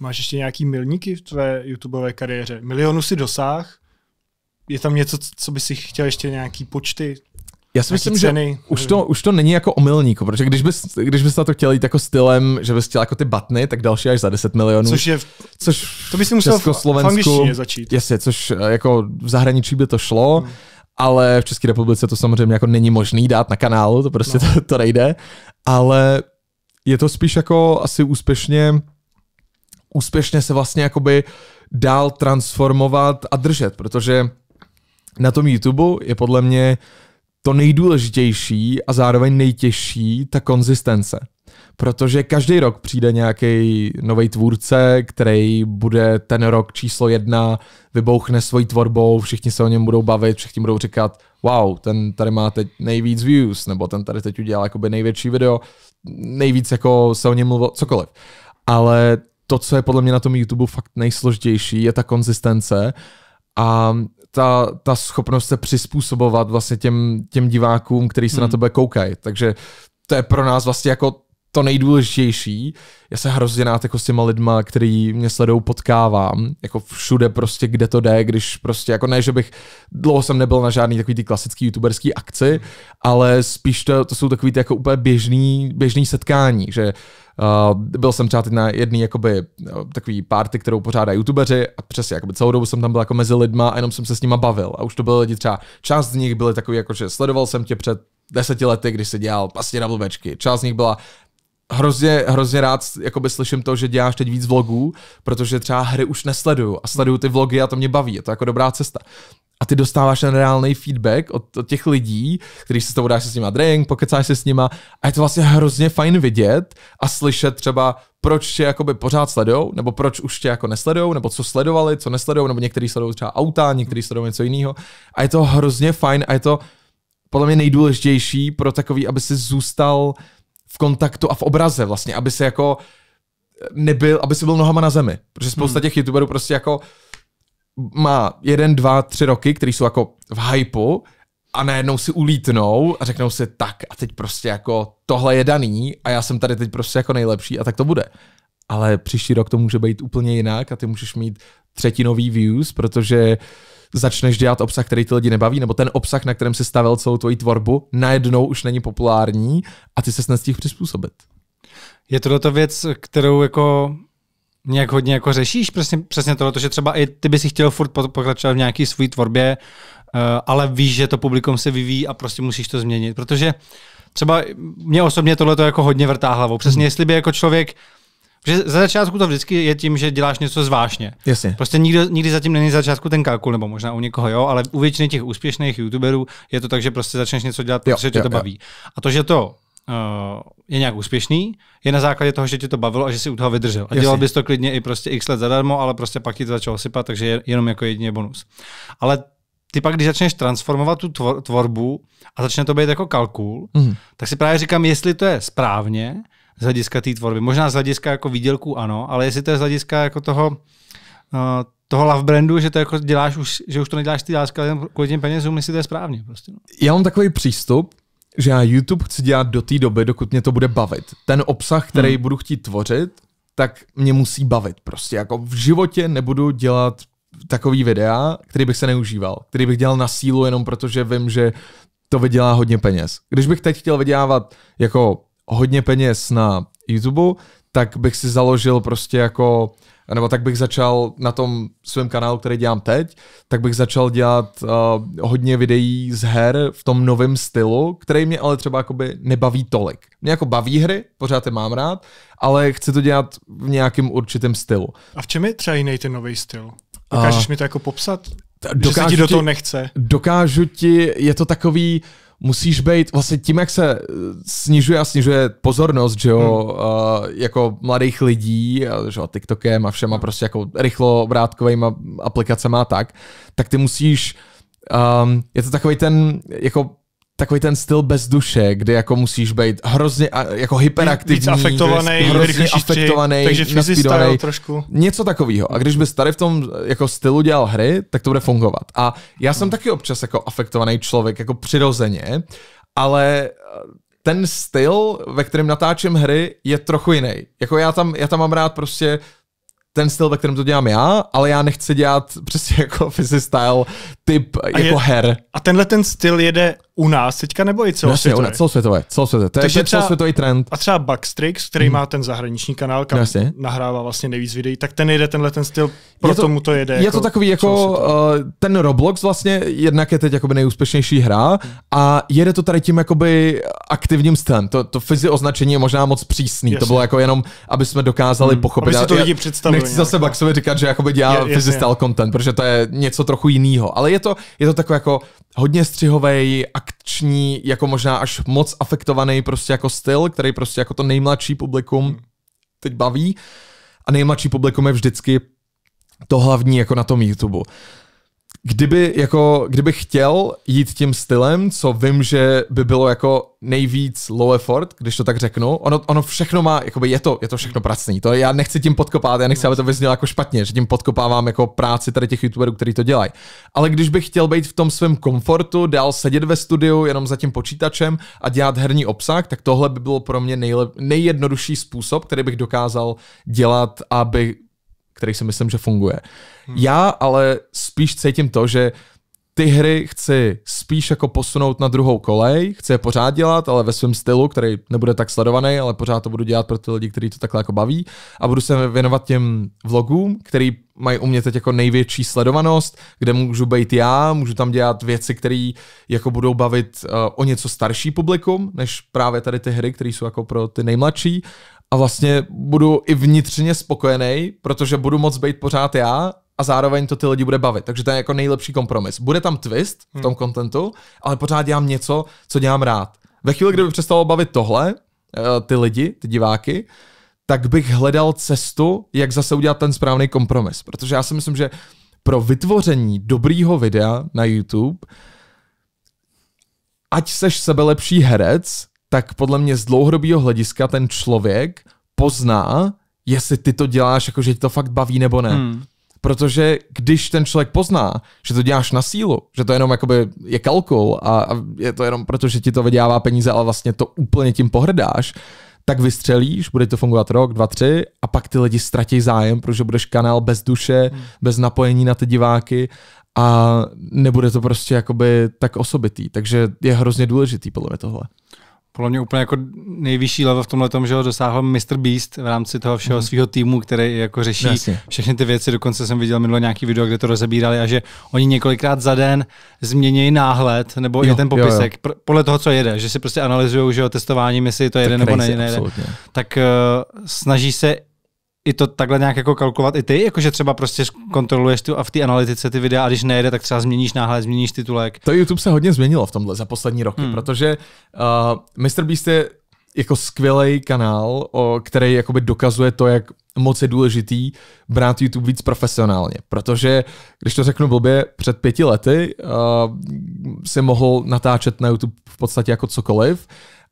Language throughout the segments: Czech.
Máš ještě nějaký milníky v tvé YouTubeové kariéře? Milionu si dosáh? Je tam něco, co by si chtěl ještě nějaký počty? Já si myslím, ceny, že už to, už to není jako o milníku, protože když bys, když bys na to chtěl jít jako stylem, že bys chtěl jako ty batny, tak další až za 10 milionů. Což je v, což to bys musel v, v začít. Jasně, což eh, jako v zahraničí by to šlo, hmm. ale v České republice to samozřejmě jako není možný dát na kanálu, to prostě no. to, to nejde, ale je to spíš jako asi úspěšně úspěšně se vlastně jakoby dál transformovat a držet, protože na tom YouTube je podle mě to nejdůležitější a zároveň nejtěžší ta konzistence. Protože každý rok přijde nějaký nový tvůrce, který bude ten rok číslo jedna, vybouchne svojí tvorbou, všichni se o něm budou bavit, všichni budou říkat, wow, ten tady má teď nejvíc views, nebo ten tady teď udělal jakoby největší video, nejvíc jako se o něm mluvil, cokoliv. Ale to, co je podle mě na tom YouTube fakt nejsložitější, je ta konzistence a ta, ta schopnost se přizpůsobovat vlastně těm, těm divákům, který se hmm. na tebe koukají. Takže to je pro nás vlastně jako to nejdůležitější, já se hrozně rád jako s těma lidma, který mě sledou, potkávám, jako všude prostě, kde to jde, když prostě, jako ne, že bych, dlouho jsem nebyl na žádný takový ty klasický youtuberský akci, ale spíš to, to jsou takový ty jako úplně běžný, běžný setkání, že Uh, byl jsem třeba teď na jedný jakoby, eh, takový party, kterou pořádají youtubeři a přesně jakoby celou dobu jsem tam byl jako mezi lidma a jenom jsem se s nima bavil. A už to byly lidi třeba, část z nich byly takový jako, že sledoval jsem tě před deseti lety, když se dělal pastě na blbečky. Část z nich byla, hrozně, hrozně rád jakoby slyším to, že děláš teď víc vlogů, protože třeba hry už nesleduju a sleduju ty vlogy a to mě baví, je to jako dobrá cesta. A ty dostáváš ten reálný feedback od, od těch lidí, kteří si s tobou dáš se s nima drink, pokecáš se s nima a je to vlastně hrozně fajn vidět a slyšet třeba, proč tě jakoby pořád sledujou, nebo proč už tě jako nesledujou, nebo co sledovali, co nesledujou, nebo některý sledují třeba auta, některý sledují něco jiného. A je to hrozně fajn a je to podle mě nejdůležitější pro takový, aby si zůstal uh, v kontaktu a v obraze vlastně, aby se jako nebyl, aby se byl nohama na zemi. Protože spousta hmm. těch youtuberů prostě jako má jeden, dva, tři roky, který jsou jako v hypeu a najednou si ulítnou a řeknou si tak a teď prostě jako tohle je daný a já jsem tady teď prostě jako nejlepší a tak to bude. Ale příští rok to může být úplně jinak a ty můžeš mít třetinový views, protože uh, začneš dělat obsah, který ty lidi nebaví, nebo ten obsah, na kterém si stavil celou tvoji tvorbu, najednou už není populární a ty se těch přizpůsobit. Je to ta věc, kterou jako nějak hodně jako řešíš přesně, přesně tohle, že třeba i ty by si chtěl furt pokračovat v nějaké své tvorbě, eh, ale víš, že to publikum se vyvíjí a prostě musíš to změnit, protože třeba mě osobně tohle to jako hodně vrtá hlavou. Přesně, mhm. jestli by jako člověk že za začátku to vždycky je tím, že děláš něco zvláštně. Jasně. Prostě nikdo, nikdy zatím není za začátku ten kalkul, nebo možná u někoho jo, ale u většiny těch úspěšných youtuberů je to tak, že prostě začneš něco dělat, jo, protože jo, tě to baví. Jo. A to, že to uh, je nějak úspěšný, je na základě toho, že tě to bavilo a že si u toho vydržel. A Jasně. dělal bys to klidně i prostě x let zadarmo, ale prostě pak ti to začalo sypat, takže je, jenom jako jedině bonus. Ale ty pak, když začneš transformovat tu tvorbu a začne to být jako kalkul, mm. tak si právě říkám, jestli to je správně, z hlediska té tvorby. Možná z hlediska jako výdělku ano, ale jestli to je z hlediska jako toho, uh, toho love brandu, že to jako děláš už, že už to neděláš ty ale kvůli těm penězům, jestli to je správně. Prostě, no. Já mám takový přístup, že já YouTube chci dělat do té doby, dokud mě to bude bavit. Ten obsah, který hmm. budu chtít tvořit, tak mě musí bavit. Prostě jako v životě nebudu dělat takový videa, který bych se neužíval, který bych dělal na sílu jenom protože vím, že to vydělá hodně peněz. Když bych teď chtěl vydělávat jako hodně peněz na YouTube, tak bych si založil prostě jako, nebo tak bych začal na tom svém kanálu, který dělám teď, tak bych začal dělat uh, hodně videí z her v tom novém stylu, který mě ale třeba jakoby nebaví tolik. Mě jako baví hry, pořád je mám rád, ale chci to dělat v nějakém určitém stylu. A v čem je třeba jiný ten nový styl? Dokážeš uh, mi to jako popsat? Dokážu že se ti do toho nechce? Dokážu ti, je to takový, uh, musíš být, vlastně tím, jak se eh, snižuje a snižuje pozornost, že jo, hmm. uh, jako mladých lidí, že jo, TikTokem a všema hmm. prostě jako rychlo obrátkovými aplikacemi a tak, tak ty musíš, um, je to takový ten, jako takový ten styl bez duše, kdy jako musíš být hrozně jako hyperaktivní, víc afektovaný, hrozně afektovaný, takže naspídovaný, trošku. Něco takového. A když bys tady v tom jako stylu dělal hry, tak to bude fungovat. A já jsem hmm. taky občas jako afektovaný člověk, jako přirozeně, ale eh, ten styl, ve kterém natáčím hry, je trochu jiný. Jako já tam, já tam mám rád prostě ten styl, ve kterém to dělám já, ale já nechci dělat přesně jako fizi Style typ a jako je, her. A tenhle ten styl jede u nás teďka nebo i celosvětově? No jasně, u nás, celosvětově, celosvětově. To je, je celosvětový trend. A třeba Backstrix, který hmm. má ten zahraniční kanál, kam no Jasně. nahrává vlastně nejvíc videí, tak ten jede tenhle ten styl, proto to, mu to jede. Je jako to takový jako uh, ten Roblox vlastně, jednak je teď jakoby nejúspěšnější hra hmm. a jede to tady tím jakoby aktivním stylem. To, to fyzi označení je možná moc přísný, jasně. to bylo jako jenom, aby jsme dokázali hmm. pochopit. Aby si to lidi představili. Nechci nějak. zase Baxovi říkat, že jakoby dělá fyzi style content, protože to je něco trochu jiného, ale je je to, je to takový jako hodně střihovej, akční, jako možná až moc afektovaný prostě jako styl, který prostě jako to nejmladší publikum hmm. teď baví. A nejmladší publikum je vždycky to hlavní jako na tom YouTube kdyby, jako, kdyby chtěl jít tím stylem, co vím, že by bylo jako nejvíc low effort, když to tak řeknu, ono, ono všechno má, jakoby je to, je to všechno pracný, to já nechci tím podkopávat, já nechci, aby to vyznělo jako špatně, že tím podkopávám jako práci tady těch youtuberů, kteří to dělají. Ale když bych chtěl být v tom svém komfortu, dál sedět ve studiu jenom za tím počítačem a dělat herní obsah, tak tohle by bylo pro mě nejlep, nejjednodušší způsob, který bych dokázal dělat, aby který si myslím, že funguje. Hmm. Já ale spíš cítím to, že ty hry chci spíš jako posunout na druhou kolej, chci je pořád dělat, ale ve svém stylu, který nebude tak sledovaný, ale pořád to budu dělat pro ty lidi, kteří to takhle jako baví a budu se věnovat těm vlogům, který mají u mě teď jako největší sledovanost, kde můžu být já, můžu tam dělat věci, které jako budou bavit uh, o něco starší publikum, než právě tady ty hry, které jsou jako pro ty nejmladší a vlastně budu i vnitřně spokojený, protože budu moc být pořád já a zároveň to ty lidi bude bavit. Takže to je jako nejlepší kompromis. Bude tam twist v tom kontentu, hmm. ale pořád dělám něco, co dělám rád. Ve chvíli, kdyby přestalo bavit tohle, eh, ty lidi, ty diváky, tak bych hledal cestu, jak zase udělat ten správný kompromis. Protože já si myslím, že pro vytvoření dobrýho videa na YouTube, ať seš sebelepší herec, tak podle mě z dlouhodobého hlediska ten člověk pozná, jestli ty to děláš, jako že ti to fakt baví nebo ne. Hmm. Protože když ten člověk pozná, že to děláš na sílu, že to jenom jakoby je kalkul a, a je to jenom proto, že ti to vydělává peníze, ale vlastně to úplně tím pohrdáš, tak vystřelíš, bude to fungovat rok, dva, tři a pak ty lidi ztratí zájem, protože budeš kanál bez duše, hmm. bez napojení na ty diváky a nebude to prostě jakoby tak osobitý. Takže je hrozně důležitý podle mě tohle podle mě úplně jako nejvyšší level v tomhle tom, že ho dosáhl Mr. Beast v rámci toho všeho mhm. svého týmu, který jako řeší no, Jasně. všechny ty věci. Dokonce jsem viděl minule nějaký video, kde to rozebírali a že oni několikrát za den změnějí náhled nebo jo, i ten popisek jo, jo. podle toho, co jede, že si prostě analyzují, že o testování, jestli to jede nebo nejde. Absolutně. Tak uh, snaží se i to takhle nějak jako kalkulovat i ty, jakože třeba prostě kontroluješ tu a v té analytice ty videa a když nejde, tak třeba změníš náhled, změníš titulek. To YouTube se hodně změnilo v tomhle za poslední roky, hmm. protože uh, MrBeast je jako skvělý kanál, o, který jakoby dokazuje to, jak moc je důležitý brát YouTube víc profesionálně, protože když to řeknu blbě, před pěti lety uh, se mohl natáčet na YouTube v podstatě jako cokoliv,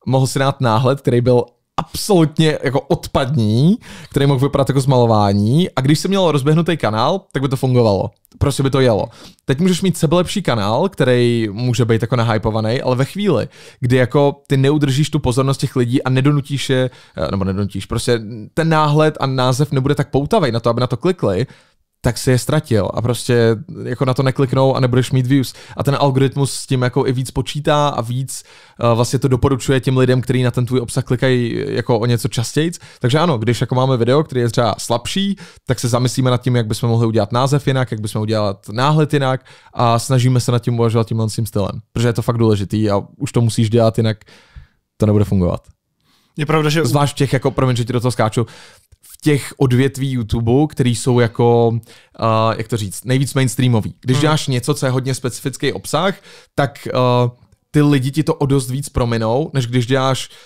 mohl si dát náhled, který byl absolutně jako odpadní, který mohl vypadat jako zmalování a když se měl rozběhnutý kanál, tak by to fungovalo. Prostě by to jelo. Teď můžeš mít sebelepší kanál, který může být jako nahypovaný, ale ve chvíli, kdy jako ty neudržíš tu pozornost těch lidí a nedonutíš je, eh, nebo nedonutíš, prostě ten náhled a název nebude tak poutavý na to, aby na to klikli, tak si je ztratil a prostě jako na to nekliknou a nebudeš mít views. A ten algoritmus s tím jako i víc počítá a víc uh, vlastně to doporučuje těm lidem, kteří na ten tvůj obsah klikají jako o něco častěji. Takže ano, když jako máme video, který je třeba slabší, tak se zamyslíme nad tím, jak bychom mohli udělat název jinak, jak bychom udělat náhled jinak a snažíme se nad tím uvažovat tímhle tím stylem, protože je to fakt důležitý a už to musíš dělat jinak, to nebude fungovat. Je pravda, že... Zvlášť těch, jako, promiň, že ti do toho skáču, v těch odvětví YouTube, které jsou jako, uh, jak to říct, nejvíc mainstreamový. Když hmm. děláš něco, co je hodně specifický obsah, tak uh, ty lidi ti to o dost víc prominou, než když děláš uh,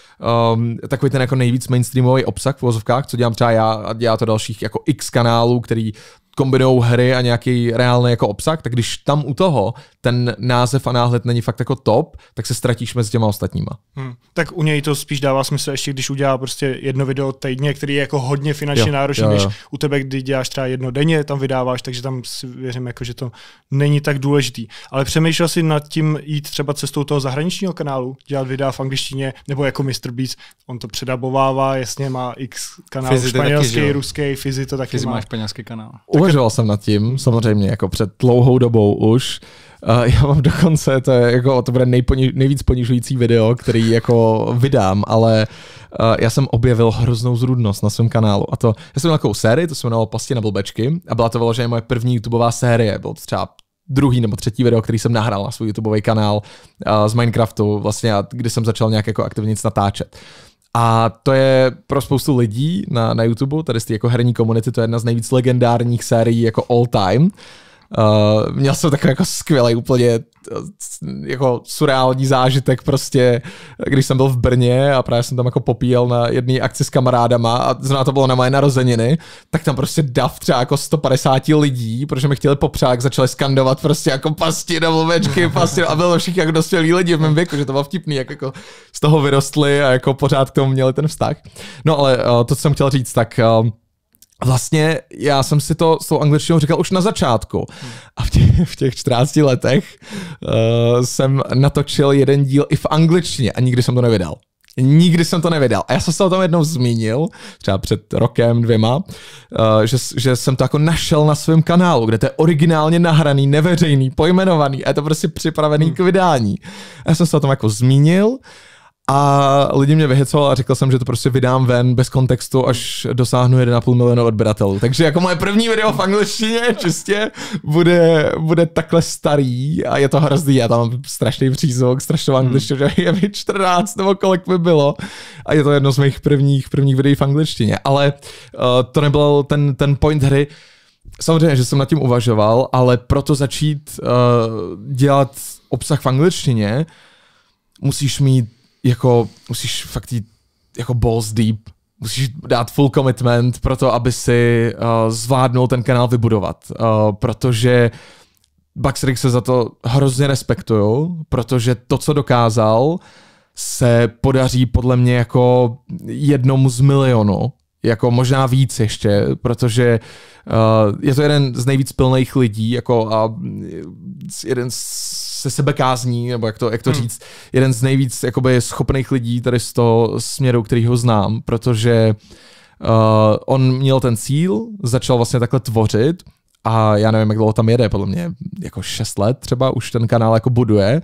um, takový ten jako nejvíc mainstreamový obsah v vozovkách, co dělám třeba já a dělá to dalších jako x kanálů, který kombinou hry a nějaký reálný jako obsah, tak když tam u toho ten název a náhled není fakt jako top, tak se ztratíš mezi těma ostatníma. Hmm. Tak u něj to spíš dává smysl ještě, když udělá prostě jedno video týdně, který je jako hodně finančně náročný, než u tebe, kdy děláš třeba jedno denně, tam vydáváš, takže tam si věřím, jako, že to není tak důležitý. Ale přemýšlel si nad tím jít třeba cestou toho zahraničního kanálu, dělat videa v angličtině, nebo jako Mr. Mr. Beast, on to předabovává, jasně má x kanál Fizi španělský, taky, ruský, Fizi to taky Fizi má. má španělský kanál. Uvažoval jsem nad tím, samozřejmě, jako před dlouhou dobou už, Uh, já mám dokonce, to je jako, to bude nejponi, nejvíc ponižující video, který jako vydám, ale uh, já jsem objevil hroznou zrudnost na svém kanálu. A to, já jsem měl takovou sérii, to se jmenovalo Pasti na blbečky a byla to vyloženě moje první YouTubeová série, byl třeba druhý nebo třetí video, který jsem nahrál na svůj YouTubeový kanál uh, z Minecraftu, vlastně, kdy jsem začal nějak jako aktivně nic natáčet. A to je pro spoustu lidí na, na YouTube, tady z té jako herní komunity, to je jedna z nejvíc legendárních sérií jako all time. Uh, měl jsem takový jako skvělý úplně eh, jako surreální zážitek prostě, když jsem byl v Brně a právě jsem tam jako popíjel na jedné akci s kamarádama a zrovna to bylo na moje narozeniny, tak tam prostě dav třeba jako 150 lidí, protože mi chtěli popřák, začali skandovat prostě jako pasti na mluvečky, pasti a bylo všichni jako dospělí lidi v mém věku, že to bylo vtipný, jak jako z toho vyrostli a jako pořád k tomu měli ten vztah. No ale uh, to, co jsem chtěl říct, tak uh, vlastně já jsem si to s tou angličtinou říkal už na začátku. A v těch, v těch 14 letech uh, jsem natočil jeden díl i v angličtině a nikdy jsem to nevydal. Nikdy jsem to nevydal. A já jsem se o tom jednou zmínil, třeba před rokem, dvěma, uh, že, že jsem to jako našel na svém kanálu, kde to je originálně nahraný, neveřejný, pojmenovaný a je to prostě připravený hmm. k vydání. A já jsem se o tom jako zmínil a lidi mě vyhecoval a řekl jsem, že to prostě vydám ven bez kontextu, až dosáhnu 1,5 milionu odběratelů. Takže jako moje první video v angličtině čistě bude, bude takhle starý a je to hrozný. Já tam mám strašný přízvuk, strašnou hmm. angličtinu, že je mi 14 nebo kolik by bylo. A je to jedno z mých prvních, prvních videí v angličtině. Ale uh, to nebyl ten, ten point hry. Samozřejmě, že jsem nad tím uvažoval, ale proto začít uh, dělat obsah v angličtině, musíš mít jako musíš fakt jít jako balls deep, musíš dát full commitment pro to, aby si uh, zvládnul ten kanál vybudovat, uh, protože Baxrick se za to hrozně respektují, protože to, co dokázal, se podaří podle mě jako jednomu z milionu, jako možná víc ještě, protože uh, je to jeden z nejvíc pilných lidí, jako a jeden z se kázní, nebo jak to, jak to hmm. říct, jeden z nejvíc jakoby, schopných lidí tady z toho směru, který ho znám, protože uh, on měl ten cíl, začal vlastně takhle tvořit a já nevím, jak dlouho tam jede, podle mě jako 6 let třeba už ten kanál jako buduje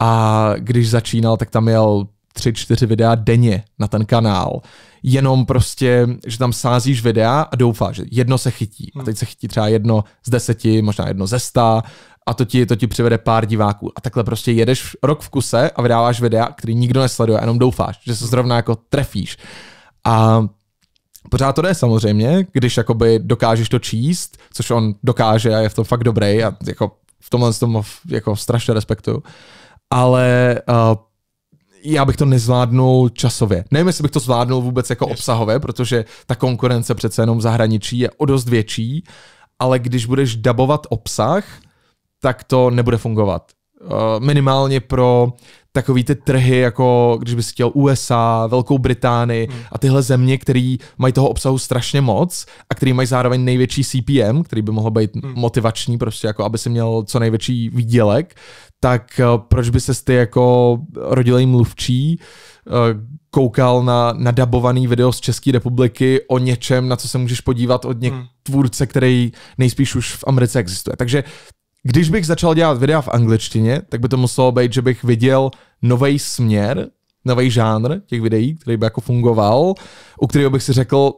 a když začínal, tak tam měl tři, čtyři videa denně na ten kanál. Jenom prostě, že tam sázíš videa a doufáš, že jedno se chytí. A hmm. teď se chytí třeba jedno z deseti, možná jedno ze sta a to ti, to ti přivede pár diváků. A takhle prostě jedeš rok v kuse a vydáváš videa, který nikdo nesleduje, jenom doufáš, že se zrovna jako trefíš. A Pořád to jde samozřejmě, když jakoby dokážeš to číst, což on dokáže a je v tom fakt dobrý a jako v tomhle tom jako strašně respektuju. Ale uh, já bych to nezvládnul časově. Nevím, jestli bych to zvládnul vůbec jako yes. obsahově, protože ta konkurence přece jenom v zahraničí je o dost větší, ale když budeš dabovat obsah, tak to nebude fungovat. Eh, minimálně pro takový ty trhy, jako když bys chtěl USA, Velkou Británii hmm. a tyhle země, které mají toho obsahu strašně moc a který mají zároveň největší CPM, který by mohl být hmm. motivační, prostě jako aby si měl co největší výdělek, tak eh, proč by se ty jako rodilej mluvčí eh, koukal na nadabovaný video z České republiky o něčem, na co se můžeš podívat od něk- hmm. tvůrce, který nejspíš už v Americe existuje. Takže když bych začal dělat videa v angličtině, tak by to muselo být, že bych viděl nový směr, nový žánr těch videí, který by jako fungoval, u kterého bych si řekl,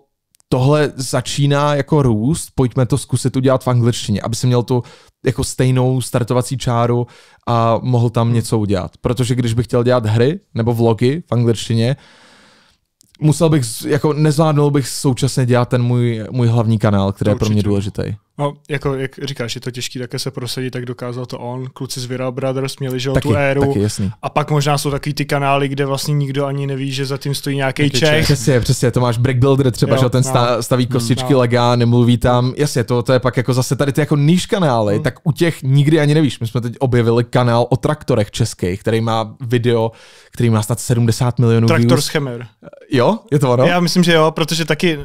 tohle začíná jako růst, pojďme to zkusit udělat v angličtině, aby se měl tu jako stejnou startovací čáru a mohl tam něco udělat. Protože když bych chtěl dělat hry nebo vlogy v angličtině, musel bych, jako nezvládnul bych současně dělat ten můj, můj hlavní kanál, který je pro mě důležitý. No, jako jak říkáš, je to těžký také se prosadit, tak dokázal to on. Kluci z Viral Brothers měli že taky, tu éru. Taky, jasný. A pak možná jsou takový ty kanály, kde vlastně nikdo ani neví, že za tím stojí nějaký Čech. Čech. Přesně, přesně, to máš Breakbuilder třeba, jo, že ten no. staví mm, kostičky no. lega, nemluví tam. Jasně, to, to je pak jako zase tady ty jako níž kanály, hmm. tak u těch nikdy ani nevíš. My jsme teď objevili kanál o traktorech českých, který má video, který má snad 70 milionů Traktor Schemer. Jo, je to ono? Já myslím, že jo, protože taky uh,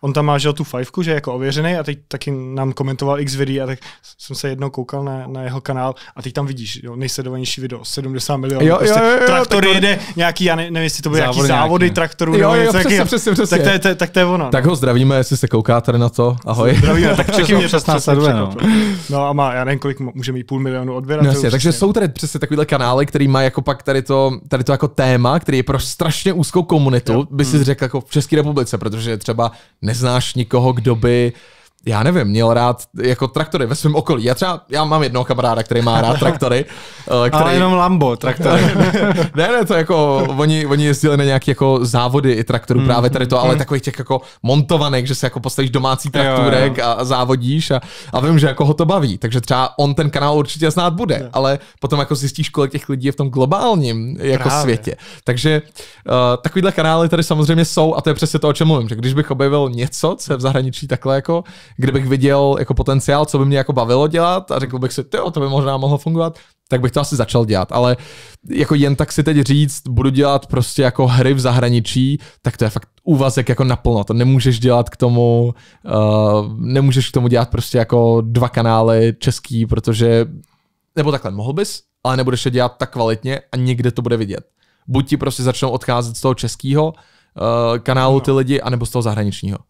on tam má že tu fajfku, že je jako ověřený a teď taky nám komentoval x videí a tak jsem se jednou koukal na, na jeho kanál a teď tam vidíš, jo, nejsledovanější video, 70 milionů. Jo, prostě jo, jo, jo, traktor jo, jede nějaký, já ne, nevím, jestli to bude závody, nějaký závody nějaký. traktorů. Jo, jo, jo, přesně, přesně, přesně. Tak to je, tak to je ono. No. Tak ho zdravíme, jestli se kouká tady na to. Ahoj. Zdravíme, tak přesně mě přesná sleduje. No. no a má, já nevím, kolik může mít půl milionu odběratelů. No, takže jsou tady přesně takovýhle kanály, který má jako pak tady to, tady to jako téma, který je pro strašně úzkou komunitu, by si hmm. řekl jako v České republice, protože třeba neznáš nikoho, kdo by já nevím, měl rád jako traktory ve svém okolí. Já třeba, já mám jednoho kamaráda, který má rád traktory. Eh, který... Ale jenom Lambo traktory. ne, ne, to jako, oni, oni jezdili na nějaké jako závody i traktorů mm. právě tady to, ale mhm. takových těch jako montovanek, že se jako postavíš domácí traktorek jo, jo. a závodíš a, a vím, že jako ho to baví. Takže třeba on ten kanál určitě znát bude, jo. ale potom jako zjistíš, kolik těch lidí je v tom globálním jako právě. světě. Takže uh, takovýhle kanály tady samozřejmě jsou a to je přesně to, o čem mluvím, že když bych objevil něco, co je v zahraničí takhle jako kdybych viděl jako potenciál, co by mě jako bavilo dělat a řekl bych si, jo, to by možná mohlo fungovat, tak bych to asi začal dělat. Ale jako jen tak si teď říct, budu dělat prostě jako hry v zahraničí, tak to je fakt úvazek jako naplno. To nemůžeš dělat k tomu, uh, nemůžeš k tomu dělat prostě jako dva kanály český, protože, nebo takhle, mohl bys, ale nebudeš je dělat tak kvalitně a nikde to bude vidět. Buď ti prostě začnou odcházet z toho českého uh, eh, kanálu no. ty lidi, anebo z toho zahraničního.